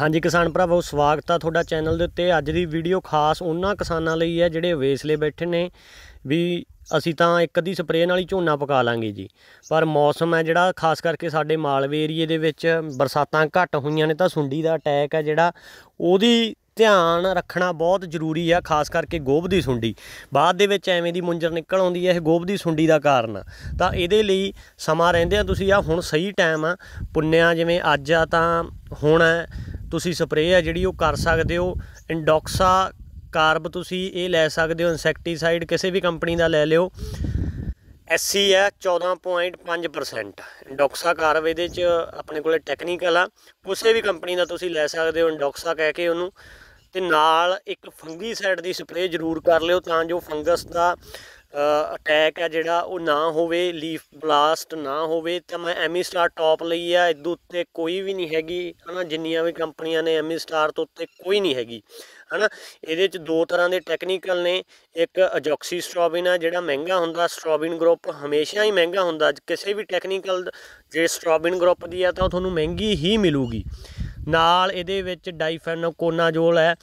ਹਾਂਜੀ ਕਿਸਾਨ ਭਰਾਵੋ ਸਵਾਗਤ ਆ ਤੁਹਾਡਾ ਚੈਨਲ ਦੇ ਉੱਤੇ ਅੱਜ ਦੀ ਵੀਡੀਓ ਖਾਸ ਉਹਨਾਂ ਕਿਸਾਨਾਂ ਲਈ ਹੈ ਜਿਹੜੇ ਵੇਸਲੇ ਬੈਠੇ ਨੇ ਵੀ ਅਸੀਂ ਤਾਂ ਇੱਕ ਅੱਧੀ ਸਪਰੇਅ ਨਾਲ ਹੀ ਝੋਨਾ ਪਕਾ ਲਾਂਗੇ ਜੀ ਪਰ ਮੌਸਮ ਹੈ ਜਿਹੜਾ ਖਾਸ ਕਰਕੇ ਸਾਡੇ ਮਾਲਵੇ ਏਰੀਏ ਦੇ ਵਿੱਚ ਬਰਸਾਤਾਂ ਘੱਟ ਹੋਈਆਂ ਨੇ ਤਾਂ ਸੁੰਡੀ ਦਾ ਅਟੈਕ ਹੈ ਜਿਹੜਾ ਉਹਦੀ ਧਿਆਨ ਰੱਖਣਾ ਬਹੁਤ ਜ਼ਰੂਰੀ ਆ ਖਾਸ ਕਰਕੇ ਗੋਭ ਦੀ ਸੁੰਡੀ ਬਾਅਦ ਦੇ ਵਿੱਚ ਐਵੇਂ ਦੀ ਮੁੰਜਰ ਨਿਕਲ ਆਉਂਦੀ ਹੈ ਇਹ ਗੋਭ ਦੀ ਸੁੰਡੀ ਦਾ ਕਾਰਨ ਤਾਂ ਇਹਦੇ ਲਈ ਸਮਾਂ ਰਹਿੰਦੇ ਆ ਤੁਸੀਂ ਆ ਹੁਣ ਸਹੀ ਟਾਈਮ ਆ ਪੁੰਨਿਆ ਜਿਵੇਂ ਅੱਜ ਆ ਤਾਂ ਹੁਣ ਤੁਸੀਂ ਸਪਰੇਅ ਆ ਜਿਹੜੀ ਉਹ ਕਰ ਸਕਦੇ ਹੋ ਇੰਡੋਕਸਾ ਕਾਰਬ ਤੁਸੀਂ ਇਹ ਲੈ ਸਕਦੇ ਹੋ ਇਨਸੈਕਟੀਸਾਈਡ ਕਿਸੇ ਵੀ ਕੰਪਨੀ ਦਾ ਲੈ ਲਿਓ ਐਸਸੀ ਹੈ 14.5% ਇੰਡੋਕਸਾ ਕਾਰਬ ਇਹਦੇ ਚ ਆਪਣੇ ਕੋਲੇ ਟੈਕਨੀਕਲ ਆ ਕਿਸੇ ਵੀ ਕੰਪਨੀ ਦਾ ਤੁਸੀਂ ਲੈ ਸਕਦੇ ਹੋ ਇੰਡੋਕਸਾ ਕਹਿ ਕੇ ਉਹਨੂੰ ਤੇ ਨਾਲ ਇੱਕ ਫੰਗੀਸਾਈਡ ਦੀ ਸਪਰੇਅ ਜ਼ਰੂਰ ਕਰ ਲਿਓ ਤਾਂ ਜੋ ਫੰਗਸ ਦਾ ਅਟੈਕ ਆ ਜਿਹੜਾ ਉਹ ਨਾ ਹੋਵੇ ਲੀਫ ਬਲਾਸਟ ਨਾ ਹੋਵੇ ਤਾਂ ਮੈਂ ਐਮੀ ਸਟਾਰ ਟੌਪ ਲਈ ਆ ਇਹਦੇ ਉੱਤੇ ਕੋਈ ਵੀ ਨਹੀਂ ਹੈਗੀ ਹਨਾ ਜਿੰਨੀਆਂ ਵੀ ਕੰਪਨੀਆਂ ਨੇ ਐਮੀ ਸਟਾਰ ਤੋਂ ਉੱਤੇ ਕੋਈ ਨਹੀਂ ਹੈਗੀ ਹਨਾ ਇਹਦੇ ਵਿੱਚ ਦੋ ਤਰ੍ਹਾਂ ਦੇ ਟੈਕਨੀਕਲ ਨੇ ਇੱਕ ਅਜੋਕਸੀ ਸਟ੍ਰੋਬਿਨ ਆ ਜਿਹੜਾ ਮਹਿੰਗਾ ਹੁੰਦਾ ਸਟ੍ਰੋਬਿਨ ਗਰੁੱਪ ਹਮੇਸ਼ਾ ਹੀ ਮਹਿੰਗਾ ਹੁੰਦਾ ਕਿਸੇ ਵੀ ਟੈਕਨੀਕਲ ਜੇ ਸਟ੍ਰੋਬਿਨ ਗਰੁੱਪ ਦੀ ਆ ਤਾਂ ਉਹ ਤੁਹਾਨੂੰ ਮਹਿੰਗੀ ਹੀ ਮਿਲੂਗੀ ਨਾਲ ਇਹਦੇ ਵਿੱਚ ਡਾਈਫੈਨੋਕੋਨਾਜੋਲ ਹੈ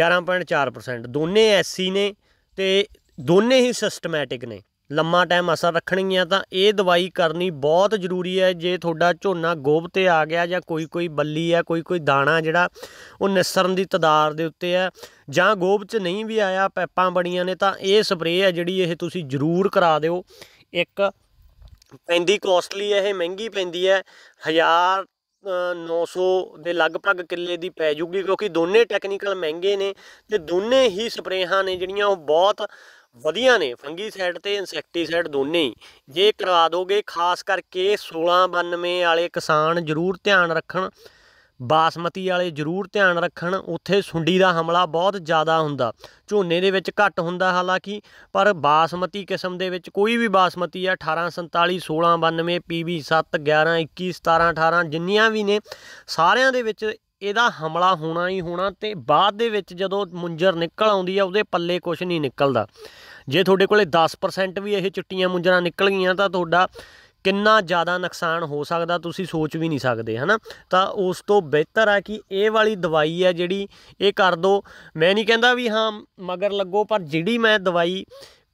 11.4% ਦੋਨੇ ਐਸਸੀ ਨੇ ਤੇ ਦੋਨੇ ਹੀ ਸਿਸਟਮੈਟਿਕ ਨੇ ਲੰਮਾ ਟਾਈਮ ਅਸਰ ਆ ਤਾਂ ਇਹ ਦਵਾਈ ਕਰਨੀ ਬਹੁਤ ਜ਼ਰੂਰੀ ਹੈ ਜੇ ਤੁਹਾਡਾ ਝੋਨਾ ਗੋਭ ਤੇ ਆ ਗਿਆ ਜਾਂ ਕੋਈ ਕੋਈ ਬੱਲੀ ਆ ਕੋਈ ਕੋਈ ਦਾਣਾ ਜਿਹੜਾ ਉਹ ਨਿਸਰਨ ਦੀ ਤਦਾਰ ਦੇ ਉੱਤੇ ਆ ਜਾਂ ਗੋਭ 'ਚ ਨਹੀਂ ਵੀ ਆਇਆ ਪੈਪਾਂ ਬਣੀਆਂ ਨੇ ਤਾਂ ਇਹ ਸਪਰੇਅ ਹੈ ਜਿਹੜੀ ਇਹ ਤੁਸੀਂ ਜ਼ਰੂਰ ਕਰਾ ਦਿਓ ਇੱਕ ਪੈਂਦੀ ਕੋਸਟਲੀ ਹੈ ਇਹ ਮਹਿੰਗੀ ਪੈਂਦੀ ਹੈ 1000 900 ਦੇ ਲਗਭਗ ਕਿੱਲੇ ਦੀ ਪੈ ਜੂਗੀ ਕਿਉਂਕਿ ਦੋਨੇ ਟੈਕਨੀਕਲ ਮਹਿੰਗੇ ਨੇ ਤੇ ਦੋਨੇ ਹੀ ਸਪਰੇਹਾਂ ਨੇ ਜਿਹੜੀਆਂ ਉਹ ਬਹੁਤ ਵਧੀਆ ਨੇ ਫੰਗੀਸਾਈਡ ਤੇ ਇਨਸੈਕਟੀਸਾਈਡ ਦੋਨੇ ਹੀ ਜੇ ਕਰਵਾ ਦੋਗੇ ਖਾਸ ਕਰਕੇ 1692 ਵਾਲੇ ਕਿਸਾਨ ਜ਼ਰੂਰ ਧਿਆਨ ਰੱਖਣ ਬਾਸਮਤੀ ਵਾਲੇ ਜ਼ਰੂਰ ਧਿਆਨ ਰੱਖਣ ਉੱਥੇ ਸੁੰਡੀ ਦਾ ਹਮਲਾ ਬਹੁਤ ਜ਼ਿਆਦਾ ਹੁੰਦਾ ਝੋਨੇ ਦੇ ਵਿੱਚ ਘੱਟ ਹੁੰਦਾ ਹਾਲਾਂਕਿ ਪਰ ਬਾਸਮਤੀ ਕਿਸਮ ਦੇ ਵਿੱਚ ਕੋਈ ਵੀ ਬਾਸਮਤੀ ਆ 1847 1692 PB 7 11 21 17 18 ਜਿੰਨੀਆਂ ਵੀ ਨੇ ਸਾਰਿਆਂ ਦੇ ਵਿੱਚ ਇਹਦਾ ਹਮਲਾ ਹੋਣਾ ਹੀ ਹੋਣਾ ਤੇ ਬਾਅਦ ਦੇ ਵਿੱਚ ਜਦੋਂ ਮੁੰਜਰ ਨਿਕਲ ਆਉਂਦੀ ਆ ਉਹਦੇ ਪੱਲੇ ਕੁਝ ਨਹੀਂ ਨਿਕਲਦਾ ਜੇ ਤੁਹਾਡੇ ਕੋਲੇ 10% ਵੀ ਇਹ ਚਿੱਟੀਆਂ ਮੁੰਜਰਾਂ ਨਿਕਲ ਗਈਆਂ ਤਾਂ ਤੁਹਾਡਾ ਕਿੰਨਾ ਜ਼ਿਆਦਾ ਨੁਕਸਾਨ ਹੋ ਸਕਦਾ ਤੁਸੀਂ ਸੋਚ ਵੀ ਨਹੀਂ ਸਕਦੇ ਹਨਾ ਤਾਂ ਉਸ ਤੋਂ ਬਿਹਤਰ ਆ ਕਿ ਇਹ ਵਾਲੀ ਦਵਾਈ ਆ ਜਿਹੜੀ ਇਹ ਕਰ ਦੋ ਮੈਂ ਨਹੀਂ ਕਹਿੰਦਾ ਵੀ ਹਾਂ ਮਗਰ ਲੱਗੋ ਪਰ ਜਿਹੜੀ ਮੈਂ ਦਵਾਈ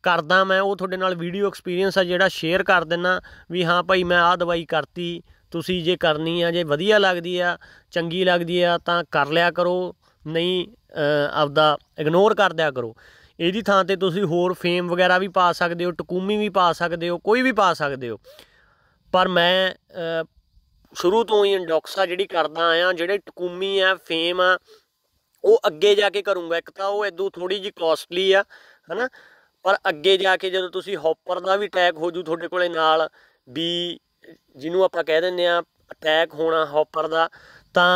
ਕਰਦਾ ਮੈਂ ਉਹ ਤੁਹਾਡੇ ਨਾਲ ਵੀਡੀਓ ਐਕਸਪੀਰੀਅੰਸ ਆ ਜਿਹੜਾ ਸ਼ੇਅਰ ਕਰ ਦਿੰਨਾ ਵੀ ਹਾਂ ਭਾਈ ਮੈਂ ਆਹ ਦਵਾਈ ਕਰਤੀ ਤੁਸੀਂ ਜੇ ਕਰਨੀ ਆ ਜੇ ਵਧੀਆ ਲੱਗਦੀ ਆ ਚੰਗੀ ਲੱਗਦੀ ਆ ਤਾਂ ਕਰ ਲਿਆ ਕਰੋ ਨਹੀਂ ਆਪਦਾ ਇਗਨੋਰ ਕਰ ਦਿਆ ਕਰੋ ਇਹਦੀ ਥਾਂ ਤੇ ਤੁਸੀਂ ਹੋਰ ਫੇਮ ਵਗੈਰਾ ਵੀ ਪਾ ਸਕਦੇ ਹੋ ਟਕੂਮੀ ਵੀ ਪਾ ਸਕਦੇ ਹੋ ਕੋਈ ਵੀ ਪਾ ਸਕਦੇ ਹੋ ਪਰ ਮੈਂ ਸ਼ੁਰੂ ਤੋਂ ਹੀ ਇੰਡੋਕਸਾ ਜਿਹੜੀ ਕਰਦਾ ਆਇਆ ਜਿਹੜੇ ਟਕੂਮੀ ਆ ਫੇਮ ਆ ਉਹ ਅੱਗੇ ਜਾ ਕੇ ਕਰੂੰਗਾ ਇੱਕ ਤਾਂ ਉਹ ਇਦੋਂ ਥੋੜੀ ਜੀ ਕਾਸਟਲੀ ਆ ਹਨਾ ਪਰ ਅੱਗੇ ਜਾ ਕੇ ਜਦੋਂ ਤੁਸੀਂ ਹੌਪਰ ਦਾ ਵੀ ਟੈਗ ਹੋ ਜੂ ਤੁਹਾਡੇ ਕੋਲੇ ਨਾਲ ਵੀ ਜਿਹਨੂੰ ਆਪਾਂ ਕਹਿ ਦਿੰਦੇ ਆ ਅਟੈਕ ਹੋਣਾ ਹੌਪਰ ਦਾ ਤਾਂ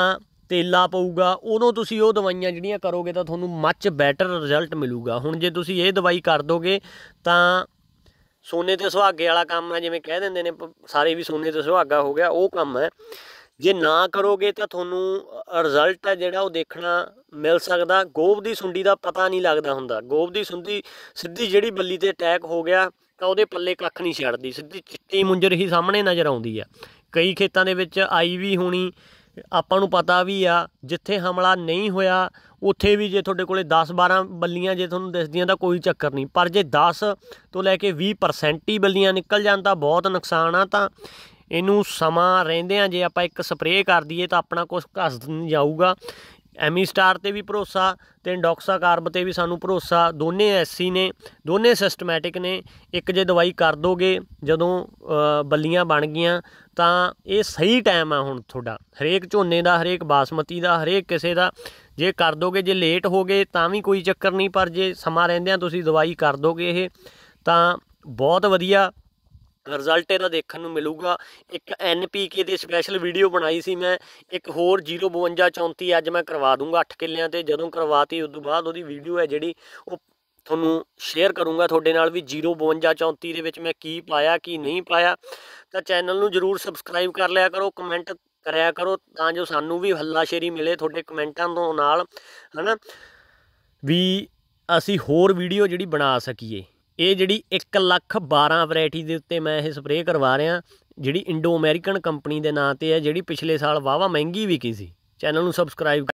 ਤੇਲਾ ਪਊਗਾ ਉਦੋਂ ਤੁਸੀਂ ਉਹ ਦਵਾਈਆਂ ਜਿਹੜੀਆਂ ਕਰੋਗੇ ਤਾਂ ਤੁਹਾਨੂੰ ਮੱਚ ਬੈਟਰ ਰਿਜ਼ਲਟ ਮਿਲੂਗਾ ਹੁਣ ਜੇ ਤੁਸੀਂ ਇਹ ਦਵਾਈ ਕਰ ਦੋਗੇ ਤਾਂ ਸੋਨੇ ਤੇ ਸੁਹਾਗੇ ਵਾਲਾ ਕੰਮ ਹੈ ਜਿਵੇਂ ਕਹਿ ਦਿੰਦੇ ਨੇ ਸਾਰੇ ਵੀ ਸੋਨੇ ਤੇ ਸੁਹਾਗਾ ਹੋ ਗਿਆ ਉਹ ਕੰਮ ਹੈ ਜੇ ਨਾ ਕਰੋਗੇ ਤਾਂ ਤੁਹਾਨੂੰ ਰਿਜ਼ਲਟ ਹੈ ਜਿਹੜਾ ਉਹ ਦੇਖਣਾ ਮਿਲ ਸਕਦਾ ਗੋਬ ਦੀ ਸੁੰਡੀ ਦਾ ਪਤਾ ਨਹੀਂ ਲੱਗਦਾ ਹੁੰਦਾ ਗੋਬ ਦੀ ਸੁੰਡੀ ਸਿੱਧੀ ਜਿਹੜੀ ਬੱਲੀ ਤੇ ਅਟੈਕ ਹੋ ਗਿਆ ਤਾਂ ਉਹਦੇ ਪੱਲੇ ਕੱਖ ਨਹੀਂ ਛੱਡਦੀ ਸਿੱਧੀ ਚਿੱਟੀ ਮੁੰਜਰ ਹੀ ਸਾਹਮਣੇ ਨਜ਼ਰ ਆਉਂਦੀ ਆ ਕਈ ਖੇਤਾਂ ਦੇ ਵਿੱਚ ਆਈ ਵੀ ਹੋਣੀ ਆਪਾਂ ਨੂੰ ਪਤਾ ਵੀ ਆ ਜਿੱਥੇ ਹਮਲਾ ਨਹੀਂ ਹੋਇਆ ਉੱਥੇ ਵੀ ਜੇ ਤੁਹਾਡੇ ਕੋਲੇ 10-12 ਬੱਲੀਆਂ ਜੇ ਤੁਹਾਨੂੰ ਦਿਸਦੀਆਂ ਤਾਂ ਕੋਈ ਚੱਕਰ ਨਹੀਂ ਪਰ ਜੇ 10 ਤੋਂ ਲੈ ਕੇ 20% ਹੀ ਬੱਲੀਆਂ ਨਿਕਲ ਜਾਣ ਤਾਂ ਬਹੁਤ ਨੁਕਸਾਨ ਆ ਤਾਂ ਇਹਨੂੰ ਸਮਾਂ ਰਹਿੰਦੇ ਆ ਜੇ ਆਪਾਂ ਇੱਕ ਸਪਰੇਅ ਕਰ ਦਈਏ ਤਾਂ ਆਪਣਾ ਕੁਝ ਘਸ ਜਾਊਗਾ ਐਮੀ ਸਟਾਰ ਤੇ ਵੀ ਭਰੋਸਾ ਤੇ ਇੰਡੋਕਸਾ ਕਾਰਬ ਤੇ ਵੀ ਸਾਨੂੰ ਭਰੋਸਾ ਦੋਨੇ ਐਸਸੀ ਨੇ ਦੋਨੇ ਸਿਸਟਮੈਟਿਕ ਨੇ ਇੱਕ ਜੇ ਦਵਾਈ ਕਰ ਦੋਗੇ ਜਦੋਂ ਬੱਲੀਆਂ ਬਣ ਗਈਆਂ ਤਾਂ ਇਹ ਸਹੀ ਟਾਈਮ ਆ ਹੁਣ ਤੁਹਾਡਾ ਹਰੇਕ ਝੋਨੇ ਦਾ ਹਰੇਕ ਬਾਸਮਤੀ ਦਾ ਹਰੇਕ ਕਿਸੇ ਦਾ ਜੇ ਕਰ ਦੋਗੇ ਜੇ ਲੇਟ ਹੋ ਗਏ ਤਾਂ ਵੀ ਕੋਈ ਚੱਕਰ ਨਹੀਂ ਪਰ ਜੇ ਸਮਾਂ ਰਹਿੰਦਿਆਂ ਤੁਸੀਂ ਦਵਾਈ ਕਰ ਦੋਗੇ ਇਹ ਤਾਂ ਬਹੁਤ ਵਧੀਆ ਰਿਜ਼ਲਟ ਇਹਦਾ ਦੇਖਣ ਨੂੰ ਮਿਲੂਗਾ ਇੱਕ ਐਨਪੀਕੇ ਦੀ ਸਪੈਸ਼ਲ ਵੀਡੀਓ ਬਣਾਈ ਸੀ ਮੈਂ ਇੱਕ ਹੋਰ 05234 ਅੱਜ ਮੈਂ ਕਰਵਾ ਦੂੰਗਾ 8 ਕਿੱਲਿਆਂ ਤੇ ਜਦੋਂ ਕਰਵਾਤੀ ਉਸ ਤੋਂ ਬਾਅਦ ਉਹਦੀ ਵੀਡੀਓ ਹੈ ਜਿਹੜੀ ਉਹ ਤੁਹਾਨੂੰ ਸ਼ੇਅਰ ਕਰੂੰਗਾ ਤੁਹਾਡੇ ਨਾਲ ਵੀ 05234 ਦੇ ਵਿੱਚ ਮੈਂ ਕੀ ਪਾਇਆ ਕੀ ਨਹੀਂ ਪਾਇਆ ਤਾਂ ਚੈਨਲ ਨੂੰ ਜਰੂਰ ਸਬਸਕ੍ਰਾਈਬ ਕਰ ਲਿਆ ਕਰੋ ਕਮੈਂਟ ਕਰਿਆ ਕਰੋ ਤਾਂ ਜੋ ਸਾਨੂੰ ਵੀ ਹੱਲਾਸ਼ੇਰੀ ਮਿਲੇ ਤੁਹਾਡੇ ਕਮੈਂਟਾਂ ਤੋਂ ਨਾਲ ਹਨਾ ਵੀ ਅਸੀਂ ਹੋਰ ਵੀਡੀਓ ਜਿਹੜੀ ਬਣਾ ਸਕੀਏ ਇਹ ਜਿਹੜੀ 1 ਲੱਖ 12 ਵੈਰਾਈਟੀ ਦੇ ਉੱਤੇ ਮੈਂ ਇਹ ਸਪਰੇਅ ਕਰਵਾ ਰਿਹਾ ਜਿਹੜੀ ਇੰਡੋ ਅਮਰੀਕਨ ਕੰਪਨੀ ਦੇ ਨਾਂ ਤੇ ਹੈ ਜਿਹੜੀ ਪਿਛਲੇ ਸਾਲ ਵਾਵਾ ਮਹਿੰਗੀ ਕੀ ਸੀ ਚੈਨਲ ਨੂੰ ਸਬਸਕ੍ਰਾਈਬ